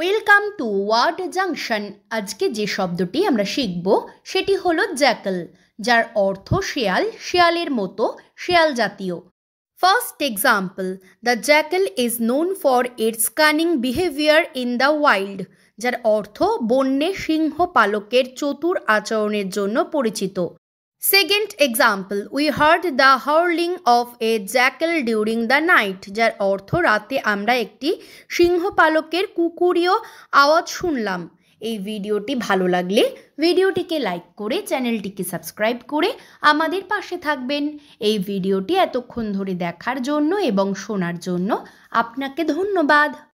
welcome to word junction আজকে যে শব্দটি আমরা শিখব সেটি হল জ্যাকল যার অর্থ শেয়াল শেয়ালের মতো শেয়াল জাতীয় first example the jackal is known for its cunning behaviour in the wild যার অর্থ বন্যে সিংহ পালকের চতুর আচরণের জন্য পরিচিত Second example, we heard the howling of a jackal during the night যার অর্থ রাতে আমরা একটি সিংহপালকের কুকুরীয় আওয়াজ শুনলাম এই ভিডিওটি ভালো লাগলে ভিডিওটিকে লাইক করে চ্যানেলটিকে সাবস্ক্রাইব করে আমাদের পাশে থাকবেন এই ভিডিওটি এতক্ষণ ধরে দেখার জন্য এবং শোনার জন্য আপনাকে ধন্যবাদ